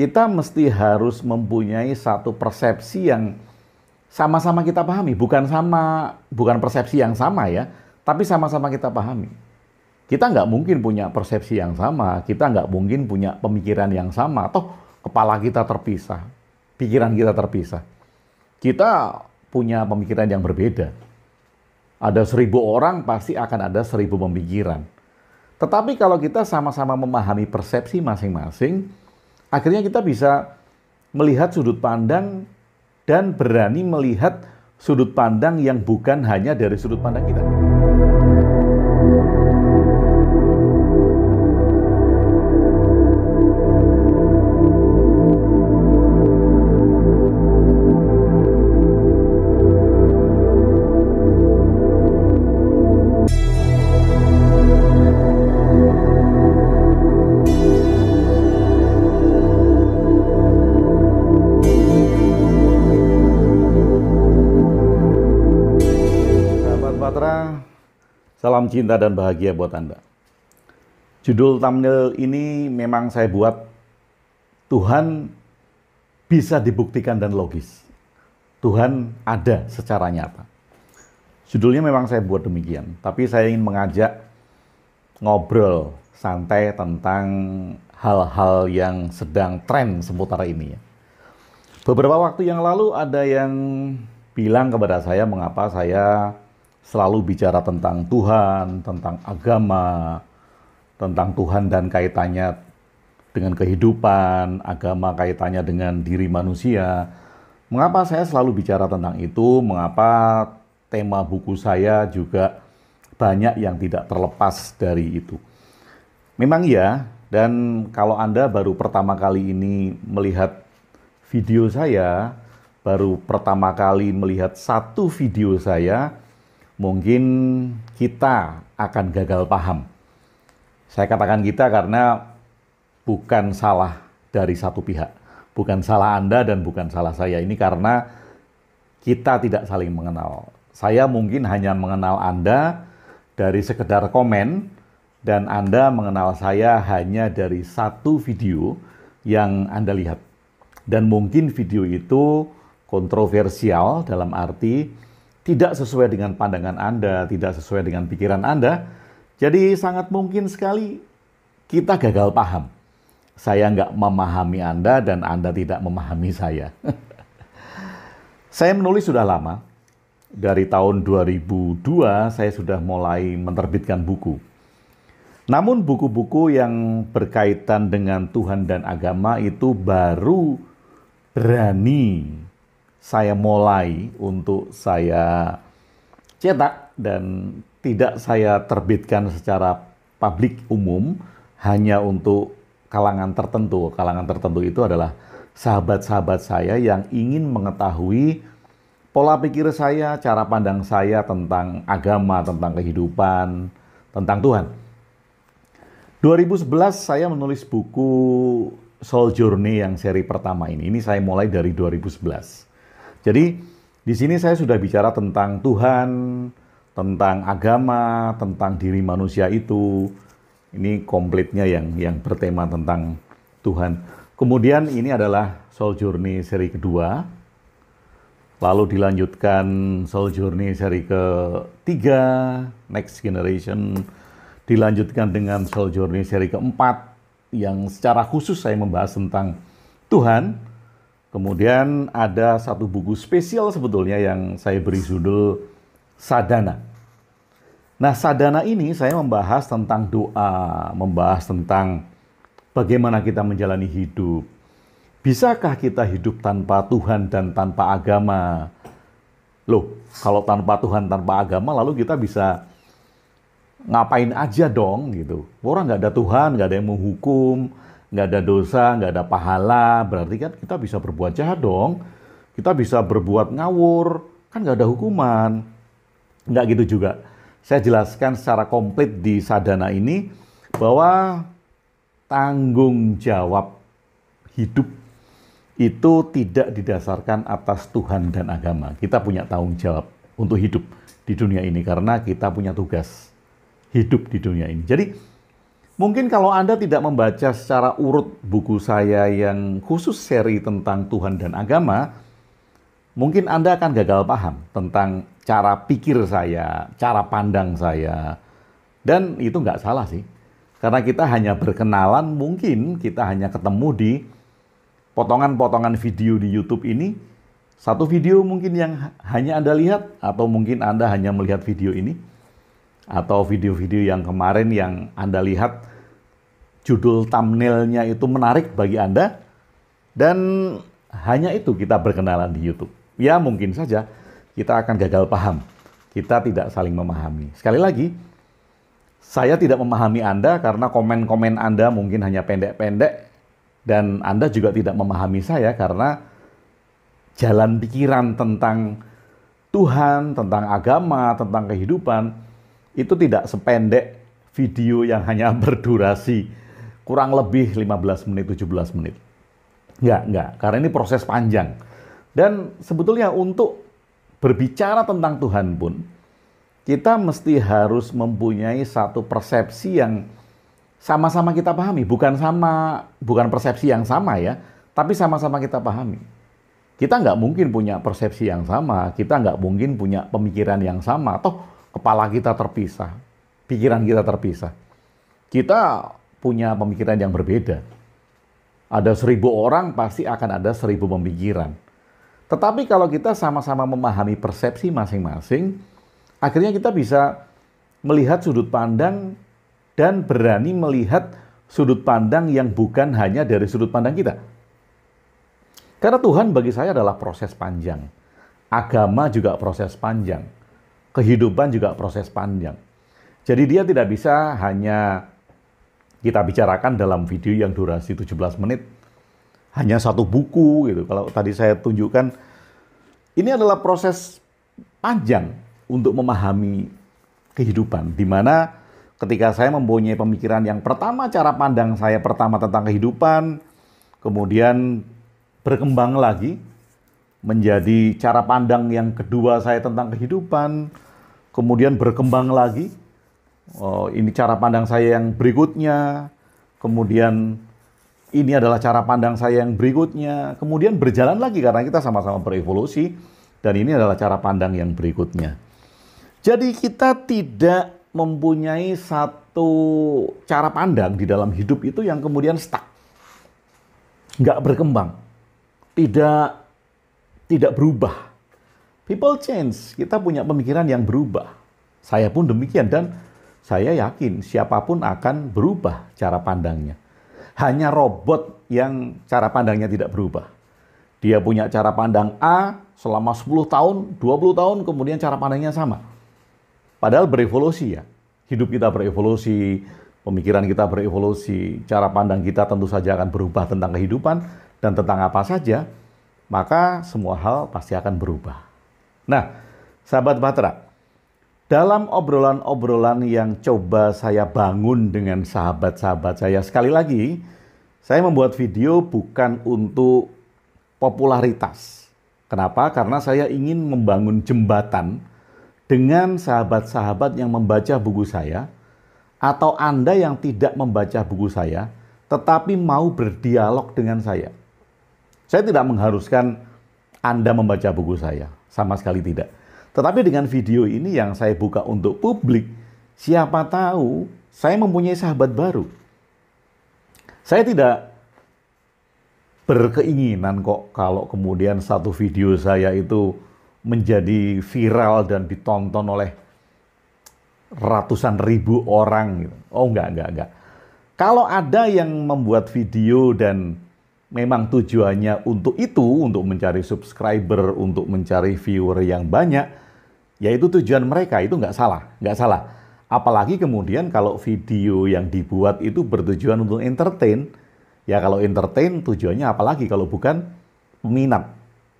kita mesti harus mempunyai satu persepsi yang sama-sama kita pahami, bukan sama bukan persepsi yang sama ya, tapi sama-sama kita pahami. Kita nggak mungkin punya persepsi yang sama, kita nggak mungkin punya pemikiran yang sama, toh kepala kita terpisah, pikiran kita terpisah. Kita punya pemikiran yang berbeda. Ada seribu orang, pasti akan ada seribu pemikiran. Tetapi kalau kita sama-sama memahami persepsi masing-masing, Akhirnya kita bisa melihat sudut pandang dan berani melihat sudut pandang yang bukan hanya dari sudut pandang kita. Salam cinta dan bahagia buat Anda. Judul thumbnail ini memang saya buat Tuhan bisa dibuktikan dan logis. Tuhan ada secara nyata. Judulnya memang saya buat demikian, tapi saya ingin mengajak ngobrol santai tentang hal-hal yang sedang tren seputar ini ya. Beberapa waktu yang lalu ada yang bilang kepada saya mengapa saya selalu bicara tentang Tuhan, tentang agama, tentang Tuhan dan kaitannya dengan kehidupan, agama kaitannya dengan diri manusia. Mengapa saya selalu bicara tentang itu? Mengapa tema buku saya juga banyak yang tidak terlepas dari itu? Memang iya, dan kalau Anda baru pertama kali ini melihat video saya, baru pertama kali melihat satu video saya, mungkin kita akan gagal paham. Saya katakan kita karena bukan salah dari satu pihak, bukan salah Anda dan bukan salah saya. Ini karena kita tidak saling mengenal. Saya mungkin hanya mengenal Anda dari sekedar komen dan Anda mengenal saya hanya dari satu video yang Anda lihat. Dan mungkin video itu kontroversial dalam arti tidak sesuai dengan pandangan Anda, tidak sesuai dengan pikiran Anda, jadi sangat mungkin sekali kita gagal paham. Saya nggak memahami Anda dan Anda tidak memahami saya. saya menulis sudah lama. Dari tahun 2002 saya sudah mulai menerbitkan buku. Namun buku-buku yang berkaitan dengan Tuhan dan agama itu baru berani saya mulai untuk saya cetak dan tidak saya terbitkan secara publik umum hanya untuk kalangan tertentu. Kalangan tertentu itu adalah sahabat-sahabat saya yang ingin mengetahui pola pikir saya, cara pandang saya tentang agama, tentang kehidupan, tentang Tuhan. 2011 saya menulis buku Soul Journey yang seri pertama ini. Ini saya mulai dari 2011. Jadi di sini saya sudah bicara tentang Tuhan, tentang agama, tentang diri manusia itu. Ini komplitnya yang yang bertema tentang Tuhan. Kemudian ini adalah Soul Journey seri kedua. Lalu dilanjutkan Soul Journey seri ketiga, Next Generation. Dilanjutkan dengan Soul Journey seri keempat, yang secara khusus saya membahas tentang Tuhan. Kemudian ada satu buku spesial sebetulnya yang saya beri judul Sadana. Nah, sadana ini saya membahas tentang doa, membahas tentang bagaimana kita menjalani hidup. Bisakah kita hidup tanpa Tuhan dan tanpa agama? Loh, kalau tanpa Tuhan, tanpa agama, lalu kita bisa ngapain aja dong gitu. Orang nggak ada Tuhan, nggak ada yang menghukum, nggak ada dosa, nggak ada pahala, berarti kan kita bisa berbuat jahat dong. Kita bisa berbuat ngawur, kan nggak ada hukuman. Nggak gitu juga. Saya jelaskan secara komplit di sadana ini bahwa tanggung jawab hidup itu tidak didasarkan atas Tuhan dan agama. Kita punya tanggung jawab untuk hidup di dunia ini karena kita punya tugas hidup di dunia ini. Jadi Mungkin kalau Anda tidak membaca secara urut buku saya yang khusus seri tentang Tuhan dan agama, mungkin Anda akan gagal paham tentang cara pikir saya, cara pandang saya. Dan itu nggak salah sih. Karena kita hanya berkenalan, mungkin kita hanya ketemu di potongan-potongan video di YouTube ini. Satu video mungkin yang hanya Anda lihat, atau mungkin Anda hanya melihat video ini, atau video-video yang kemarin yang Anda lihat judul thumbnailnya itu menarik bagi Anda dan hanya itu kita berkenalan di YouTube. Ya mungkin saja kita akan gagal paham. Kita tidak saling memahami. Sekali lagi, saya tidak memahami Anda karena komen-komen Anda mungkin hanya pendek-pendek dan Anda juga tidak memahami saya karena jalan pikiran tentang Tuhan, tentang agama, tentang kehidupan itu tidak sependek video yang hanya berdurasi kurang lebih 15 menit, 17 menit. Enggak, enggak. Karena ini proses panjang. Dan sebetulnya untuk berbicara tentang Tuhan pun, kita mesti harus mempunyai satu persepsi yang sama-sama kita pahami. Bukan sama, bukan persepsi yang sama ya, tapi sama-sama kita pahami. Kita nggak mungkin punya persepsi yang sama, kita nggak mungkin punya pemikiran yang sama. atau kepala kita terpisah, pikiran kita terpisah. Kita punya pemikiran yang berbeda. Ada seribu orang, pasti akan ada seribu pemikiran. Tetapi kalau kita sama-sama memahami persepsi masing-masing, akhirnya kita bisa melihat sudut pandang dan berani melihat sudut pandang yang bukan hanya dari sudut pandang kita. Karena Tuhan bagi saya adalah proses panjang. Agama juga proses panjang. Kehidupan juga proses panjang. Jadi dia tidak bisa hanya kita bicarakan dalam video yang durasi 17 menit. Hanya satu buku gitu. Kalau tadi saya tunjukkan ini adalah proses panjang untuk memahami kehidupan di mana ketika saya mempunyai pemikiran yang pertama cara pandang saya pertama tentang kehidupan kemudian berkembang lagi menjadi cara pandang yang kedua saya tentang kehidupan kemudian berkembang lagi oh, ini cara pandang saya yang berikutnya, kemudian ini adalah cara pandang saya yang berikutnya, kemudian berjalan lagi karena kita sama-sama berevolusi, dan ini adalah cara pandang yang berikutnya. Jadi kita tidak mempunyai satu cara pandang di dalam hidup itu yang kemudian stuck. Nggak berkembang. Tidak tidak berubah. People change. Kita punya pemikiran yang berubah. Saya pun demikian dan saya yakin siapapun akan berubah cara pandangnya. Hanya robot yang cara pandangnya tidak berubah. Dia punya cara pandang A selama 10 tahun, 20 tahun, kemudian cara pandangnya sama. Padahal berevolusi ya. Hidup kita berevolusi, pemikiran kita berevolusi, cara pandang kita tentu saja akan berubah tentang kehidupan dan tentang apa saja, maka semua hal pasti akan berubah. Nah, sahabat Batra, dalam obrolan-obrolan yang coba saya bangun dengan sahabat-sahabat saya. Sekali lagi, saya membuat video bukan untuk popularitas. Kenapa? Karena saya ingin membangun jembatan dengan sahabat-sahabat yang membaca buku saya atau Anda yang tidak membaca buku saya tetapi mau berdialog dengan saya. Saya tidak mengharuskan Anda membaca buku saya, sama sekali tidak tetapi dengan video ini yang saya buka untuk publik, siapa tahu saya mempunyai sahabat baru. Saya tidak berkeinginan kok kalau kemudian satu video saya itu menjadi viral dan ditonton oleh ratusan ribu orang. Gitu. Oh enggak, enggak, enggak. Kalau ada yang membuat video dan memang tujuannya untuk itu, untuk mencari subscriber, untuk mencari viewer yang banyak, yaitu tujuan mereka itu nggak salah, nggak salah. Apalagi kemudian kalau video yang dibuat itu bertujuan untuk entertain, ya kalau entertain tujuannya apalagi kalau bukan minat,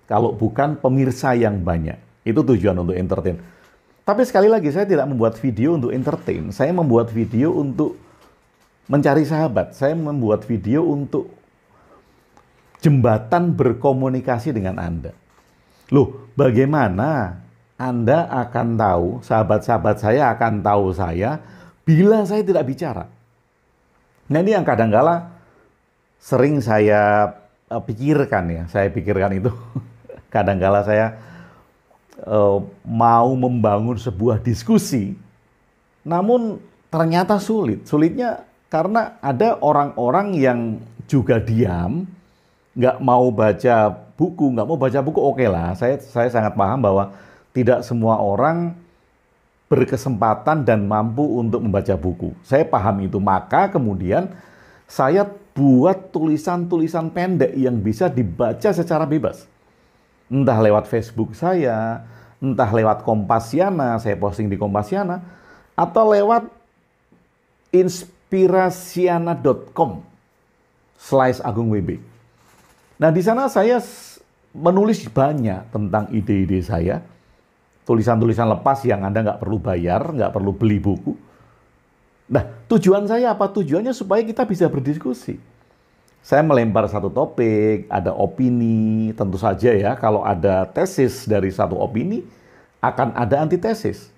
kalau bukan pemirsa yang banyak, itu tujuan untuk entertain. Tapi sekali lagi saya tidak membuat video untuk entertain, saya membuat video untuk mencari sahabat, saya membuat video untuk jembatan berkomunikasi dengan Anda. Loh, bagaimana Anda akan tahu, sahabat-sahabat saya akan tahu saya bila saya tidak bicara? Nah, ini yang kadangkala sering saya eh, pikirkan ya, saya pikirkan itu. Kadangkala saya eh, mau membangun sebuah diskusi, namun ternyata sulit. Sulitnya karena ada orang-orang yang juga diam, nggak mau baca buku, nggak mau baca buku oke okay lah. Saya saya sangat paham bahwa tidak semua orang berkesempatan dan mampu untuk membaca buku. Saya paham itu. Maka kemudian saya buat tulisan-tulisan pendek yang bisa dibaca secara bebas. Entah lewat Facebook saya, entah lewat Kompasiana, saya posting di Kompasiana, atau lewat inspirasiana.com slice Agung WB. Nah, di sana saya menulis banyak tentang ide-ide saya. Tulisan-tulisan lepas yang Anda nggak perlu bayar, nggak perlu beli buku. Nah, tujuan saya apa? Tujuannya supaya kita bisa berdiskusi. Saya melempar satu topik, ada opini, tentu saja ya kalau ada tesis dari satu opini, akan ada antitesis.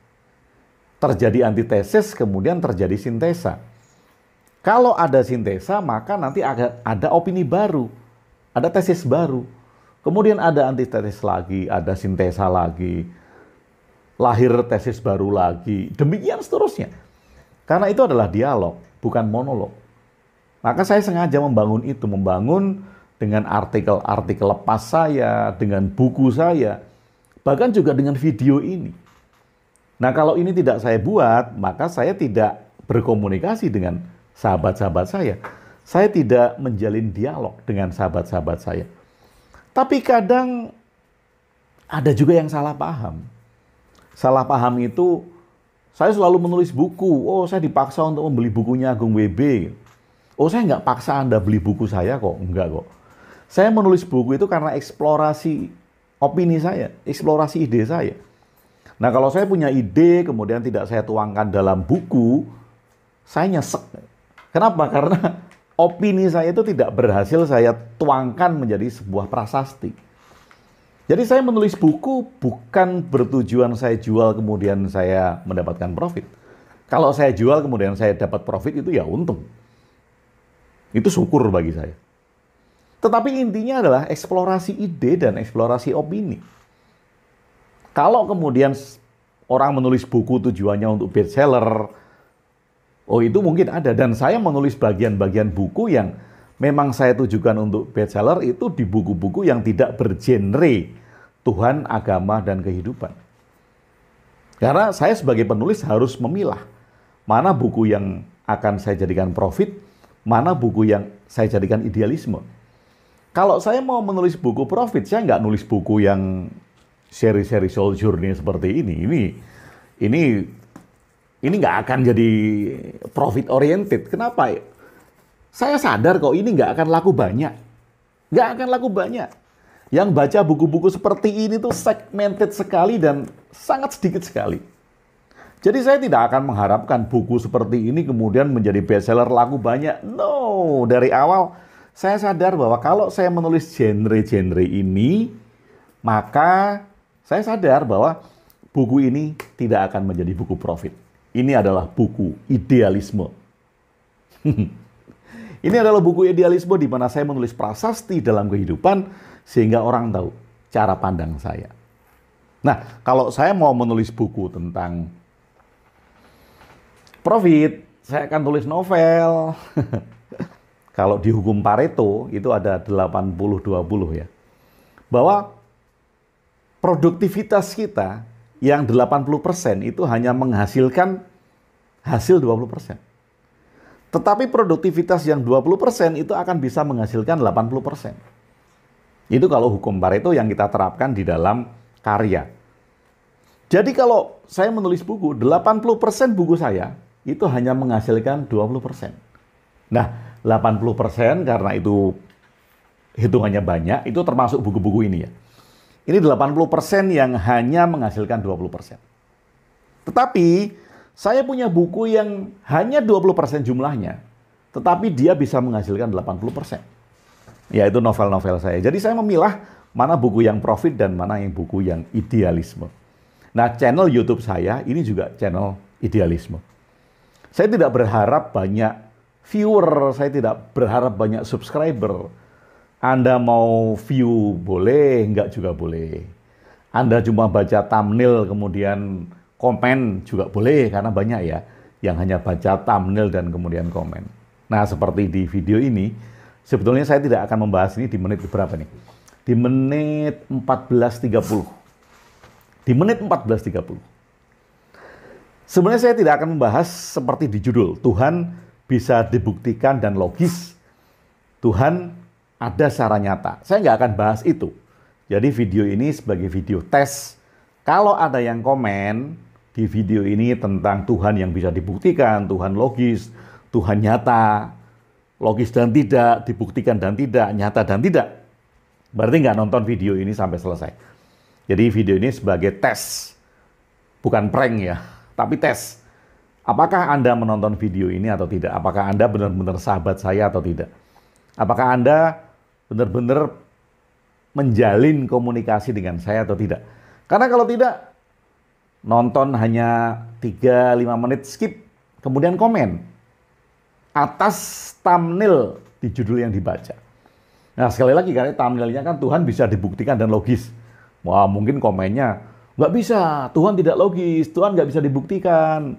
Terjadi antitesis, kemudian terjadi sintesa. Kalau ada sintesa, maka nanti ada opini baru ada tesis baru. Kemudian ada antitesis lagi, ada sintesa lagi, lahir tesis baru lagi, demikian seterusnya. Karena itu adalah dialog, bukan monolog. Maka saya sengaja membangun itu, membangun dengan artikel-artikel lepas saya, dengan buku saya, bahkan juga dengan video ini. Nah, kalau ini tidak saya buat, maka saya tidak berkomunikasi dengan sahabat-sahabat saya. Saya tidak menjalin dialog dengan sahabat-sahabat saya. Tapi kadang ada juga yang salah paham. Salah paham itu saya selalu menulis buku. Oh, saya dipaksa untuk membeli bukunya Agung WB. Oh, saya nggak paksa Anda beli buku saya kok. Enggak kok. Saya menulis buku itu karena eksplorasi opini saya, eksplorasi ide saya. Nah, kalau saya punya ide kemudian tidak saya tuangkan dalam buku, saya nyesek. Kenapa? Karena opini saya itu tidak berhasil saya tuangkan menjadi sebuah prasasti. Jadi saya menulis buku bukan bertujuan saya jual kemudian saya mendapatkan profit. Kalau saya jual kemudian saya dapat profit itu ya untung. Itu syukur bagi saya. Tetapi intinya adalah eksplorasi ide dan eksplorasi opini. Kalau kemudian orang menulis buku tujuannya untuk seller. Oh itu mungkin ada dan saya menulis bagian-bagian buku yang memang saya tujukan untuk bestseller itu di buku-buku yang tidak bergenre Tuhan, agama dan kehidupan. Karena saya sebagai penulis harus memilah mana buku yang akan saya jadikan profit, mana buku yang saya jadikan idealisme. Kalau saya mau menulis buku profit, saya nggak nulis buku yang seri-seri soul journey seperti ini. Ini ini ini nggak akan jadi profit oriented. Kenapa? ya? Saya sadar kok ini nggak akan laku banyak. Nggak akan laku banyak. Yang baca buku-buku seperti ini tuh segmented sekali dan sangat sedikit sekali. Jadi saya tidak akan mengharapkan buku seperti ini kemudian menjadi bestseller laku banyak. No, dari awal saya sadar bahwa kalau saya menulis genre-genre ini, maka saya sadar bahwa buku ini tidak akan menjadi buku profit. Ini adalah buku idealisme. ini adalah buku idealisme di mana saya menulis prasasti dalam kehidupan sehingga orang tahu cara pandang saya. Nah, kalau saya mau menulis buku tentang profit, saya akan tulis novel. kalau di hukum Pareto itu ada 80-20 ya. Bahwa produktivitas kita yang 80% itu hanya menghasilkan hasil 20%. Tetapi produktivitas yang 20% itu akan bisa menghasilkan 80%. Itu kalau hukum Pareto yang kita terapkan di dalam karya. Jadi kalau saya menulis buku, 80% buku saya itu hanya menghasilkan 20%. Nah, 80% karena itu hitungannya banyak, itu termasuk buku-buku ini ya. Ini 80% yang hanya menghasilkan 20%. Tetapi saya punya buku yang hanya 20% jumlahnya, tetapi dia bisa menghasilkan 80%. Yaitu novel-novel saya. Jadi saya memilah mana buku yang profit dan mana yang buku yang idealisme. Nah, channel YouTube saya ini juga channel idealisme. Saya tidak berharap banyak viewer, saya tidak berharap banyak subscriber anda mau view boleh, enggak juga boleh. Anda cuma baca thumbnail kemudian komen juga boleh karena banyak ya yang hanya baca thumbnail dan kemudian komen. Nah, seperti di video ini, sebetulnya saya tidak akan membahas ini di menit berapa nih. Di menit 14.30. Di menit 14.30. Sebenarnya saya tidak akan membahas seperti di judul, Tuhan bisa dibuktikan dan logis. Tuhan ada secara nyata. Saya nggak akan bahas itu. Jadi video ini sebagai video tes. Kalau ada yang komen di video ini tentang Tuhan yang bisa dibuktikan, Tuhan logis, Tuhan nyata, logis dan tidak, dibuktikan dan tidak, nyata dan tidak. Berarti nggak nonton video ini sampai selesai. Jadi video ini sebagai tes, bukan prank ya, tapi tes. Apakah Anda menonton video ini atau tidak? Apakah Anda benar-benar sahabat saya atau tidak? Apakah Anda benar-benar menjalin komunikasi dengan saya atau tidak? Karena kalau tidak, nonton hanya 3-5 menit skip, kemudian komen atas thumbnail di judul yang dibaca. Nah sekali lagi karena thumbnailnya kan Tuhan bisa dibuktikan dan logis. Wah mungkin komennya nggak bisa, Tuhan tidak logis, Tuhan nggak bisa dibuktikan.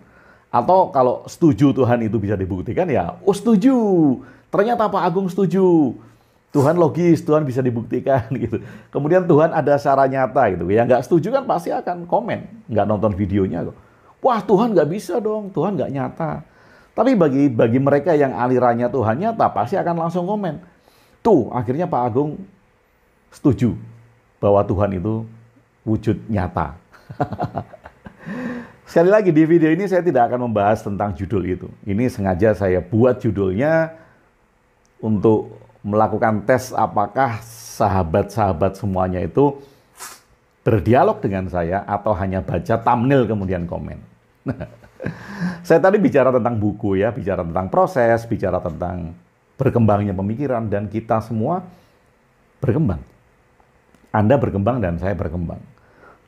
Atau kalau setuju Tuhan itu bisa dibuktikan ya, oh setuju, Ternyata Pak Agung setuju. Tuhan logis, Tuhan bisa dibuktikan gitu. Kemudian Tuhan ada secara nyata gitu. Yang nggak setuju kan pasti akan komen, nggak nonton videonya kok. Wah Tuhan nggak bisa dong, Tuhan nggak nyata. Tapi bagi bagi mereka yang alirannya Tuhan nyata pasti akan langsung komen. Tuh akhirnya Pak Agung setuju bahwa Tuhan itu wujud nyata. Sekali lagi di video ini saya tidak akan membahas tentang judul itu. Ini sengaja saya buat judulnya untuk melakukan tes apakah sahabat-sahabat semuanya itu berdialog dengan saya atau hanya baca thumbnail kemudian komen. saya tadi bicara tentang buku ya, bicara tentang proses, bicara tentang berkembangnya pemikiran dan kita semua berkembang. Anda berkembang dan saya berkembang.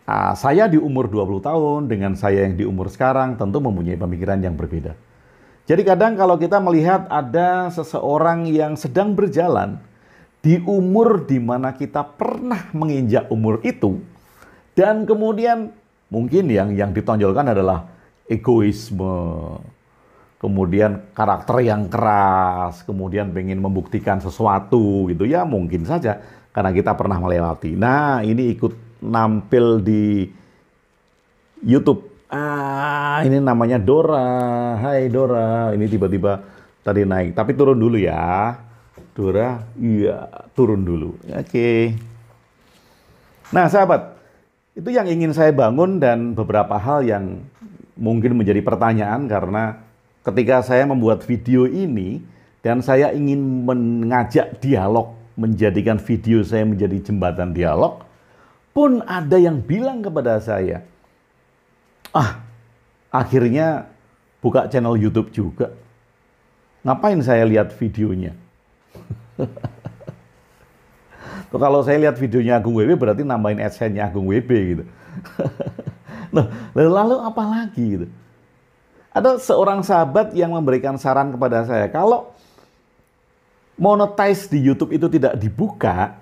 Uh, saya di umur 20 tahun dengan saya yang di umur sekarang tentu mempunyai pemikiran yang berbeda. Jadi kadang kalau kita melihat ada seseorang yang sedang berjalan di umur di mana kita pernah menginjak umur itu dan kemudian mungkin yang yang ditonjolkan adalah egoisme, kemudian karakter yang keras, kemudian ingin membuktikan sesuatu gitu ya mungkin saja karena kita pernah melewati. Nah, ini ikut nampil di YouTube Ah, ini namanya Dora. Hai Dora. Ini tiba-tiba tadi naik, tapi turun dulu ya. Dora, iya, turun dulu. Oke. Okay. Nah, sahabat, itu yang ingin saya bangun dan beberapa hal yang mungkin menjadi pertanyaan karena ketika saya membuat video ini dan saya ingin mengajak dialog, menjadikan video saya menjadi jembatan dialog, pun ada yang bilang kepada saya, ah akhirnya buka channel YouTube juga. Ngapain saya lihat videonya? Tuh, kalau saya lihat videonya Agung WB berarti nambahin adsense-nya Agung WB gitu. nah, lalu apa lagi gitu? Ada seorang sahabat yang memberikan saran kepada saya, kalau monetize di YouTube itu tidak dibuka,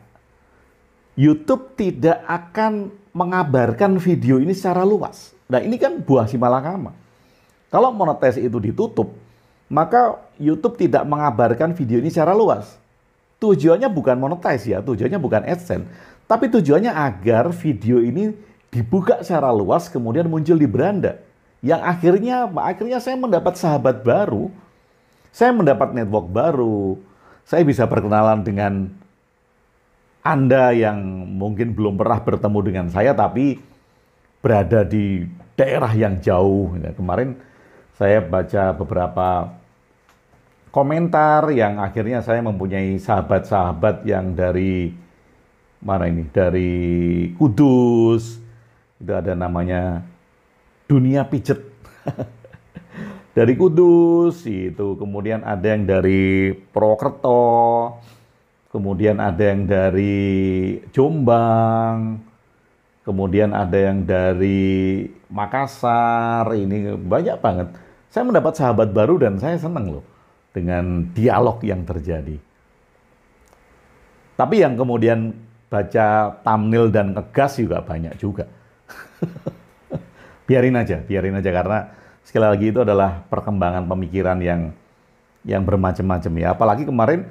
YouTube tidak akan mengabarkan video ini secara luas. Nah ini kan buah si simalakama. Kalau monetis itu ditutup, maka YouTube tidak mengabarkan video ini secara luas. Tujuannya bukan monetize ya, tujuannya bukan AdSense. Tapi tujuannya agar video ini dibuka secara luas kemudian muncul di beranda. Yang akhirnya Akhirnya saya mendapat sahabat baru, saya mendapat network baru, saya bisa berkenalan dengan anda yang mungkin belum pernah bertemu dengan saya tapi berada di daerah yang jauh. Ya, kemarin saya baca beberapa komentar yang akhirnya saya mempunyai sahabat-sahabat yang dari mana ini? Dari Kudus. Itu ada namanya Dunia Pijet. dari Kudus itu kemudian ada yang dari Prokerto kemudian ada yang dari Jombang, kemudian ada yang dari Makassar, ini banyak banget. Saya mendapat sahabat baru dan saya senang loh dengan dialog yang terjadi. Tapi yang kemudian baca thumbnail dan ngegas juga banyak juga. biarin aja, biarin aja karena sekali lagi itu adalah perkembangan pemikiran yang yang bermacam-macam ya. Apalagi kemarin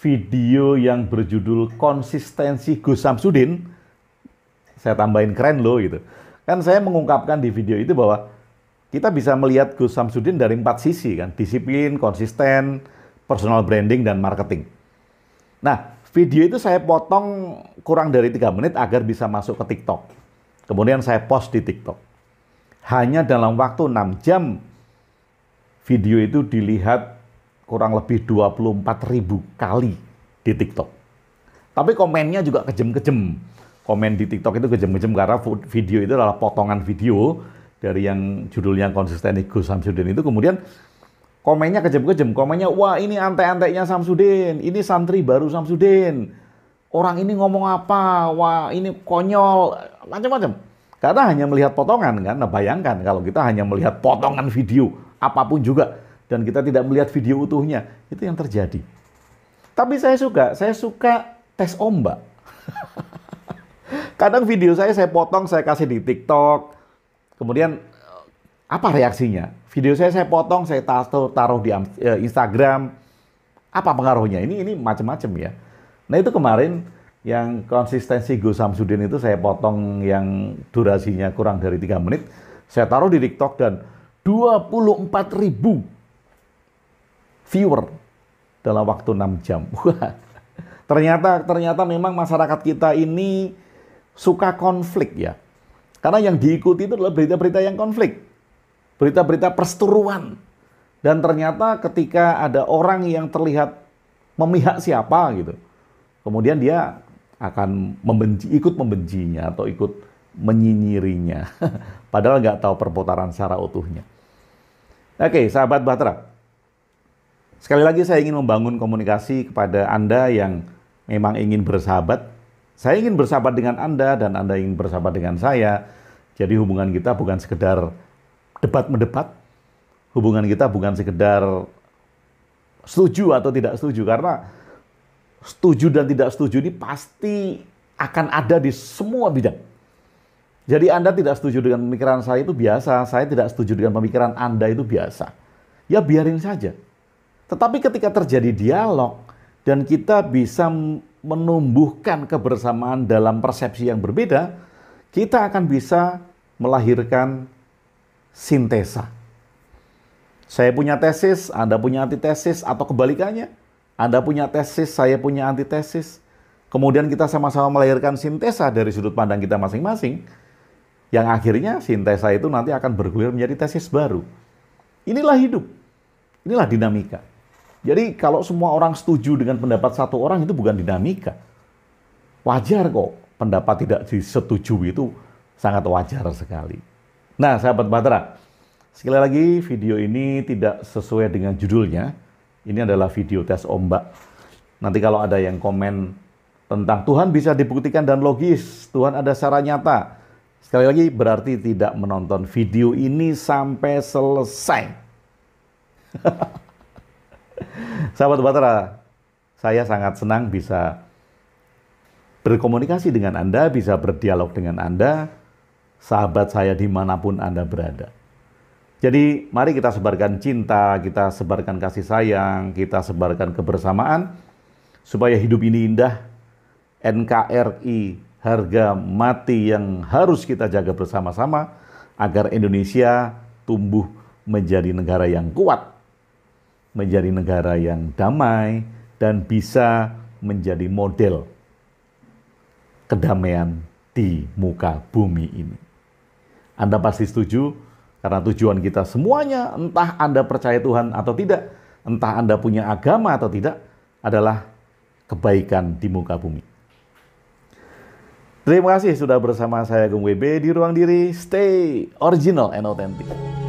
video yang berjudul konsistensi Gus Samsudin saya tambahin keren loh gitu kan saya mengungkapkan di video itu bahwa kita bisa melihat Gus Samsudin dari empat sisi kan disiplin konsisten personal branding dan marketing nah video itu saya potong kurang dari tiga menit agar bisa masuk ke TikTok kemudian saya post di TikTok hanya dalam waktu 6 jam video itu dilihat kurang lebih 24 ribu kali di TikTok. Tapi komennya juga kejem-kejem. Komen di TikTok itu kejem-kejem karena video itu adalah potongan video dari yang judulnya konsisten Gus Samsudin itu kemudian komennya kejem-kejem. Komennya, wah ini antek-anteknya Samsudin, ini santri baru Samsudin. Orang ini ngomong apa, wah ini konyol, macam-macam. Karena hanya melihat potongan kan, nah bayangkan kalau kita hanya melihat potongan video, apapun juga, dan kita tidak melihat video utuhnya. Itu yang terjadi. Tapi saya suka, saya suka tes ombak. Kadang video saya saya potong, saya kasih di TikTok. Kemudian apa reaksinya? Video saya saya potong, saya taruh, di eh, Instagram. Apa pengaruhnya? Ini ini macam-macam ya. Nah itu kemarin yang konsistensi Gus Samsudin itu saya potong yang durasinya kurang dari 3 menit. Saya taruh di TikTok dan 24 ribu viewer dalam waktu 6 jam. Ternyata ternyata memang masyarakat kita ini suka konflik ya. Karena yang diikuti itu adalah berita-berita yang konflik. Berita-berita perseteruan. Dan ternyata ketika ada orang yang terlihat memihak siapa gitu. Kemudian dia akan membenci, ikut membencinya atau ikut menyinyirinya. Padahal nggak tahu perputaran secara utuhnya. Oke, sahabat Batra, Sekali lagi saya ingin membangun komunikasi kepada Anda yang memang ingin bersahabat. Saya ingin bersahabat dengan Anda dan Anda ingin bersahabat dengan saya. Jadi hubungan kita bukan sekedar debat mendebat. Hubungan kita bukan sekedar setuju atau tidak setuju karena setuju dan tidak setuju ini pasti akan ada di semua bidang. Jadi Anda tidak setuju dengan pemikiran saya itu biasa, saya tidak setuju dengan pemikiran Anda itu biasa. Ya biarin saja. Tetapi ketika terjadi dialog dan kita bisa menumbuhkan kebersamaan dalam persepsi yang berbeda, kita akan bisa melahirkan sintesa. Saya punya tesis, Anda punya antitesis, atau kebalikannya. Anda punya tesis, saya punya antitesis. Kemudian kita sama-sama melahirkan sintesa dari sudut pandang kita masing-masing. Yang akhirnya sintesa itu nanti akan bergulir menjadi tesis baru. Inilah hidup. Inilah dinamika. Jadi kalau semua orang setuju dengan pendapat satu orang itu bukan dinamika. Wajar kok pendapat tidak disetujui itu sangat wajar sekali. Nah, sahabat Batra, sekali lagi video ini tidak sesuai dengan judulnya. Ini adalah video tes ombak. Nanti kalau ada yang komen tentang Tuhan bisa dibuktikan dan logis, Tuhan ada secara nyata. Sekali lagi berarti tidak menonton video ini sampai selesai. Sahabat Batara, saya sangat senang bisa berkomunikasi dengan Anda, bisa berdialog dengan Anda, sahabat saya dimanapun Anda berada. Jadi mari kita sebarkan cinta, kita sebarkan kasih sayang, kita sebarkan kebersamaan, supaya hidup ini indah, NKRI harga mati yang harus kita jaga bersama-sama, agar Indonesia tumbuh menjadi negara yang kuat menjadi negara yang damai dan bisa menjadi model kedamaian di muka bumi ini. Anda pasti setuju karena tujuan kita semuanya entah Anda percaya Tuhan atau tidak, entah Anda punya agama atau tidak adalah kebaikan di muka bumi. Terima kasih sudah bersama saya Gung WB di Ruang Diri. Stay original and authentic.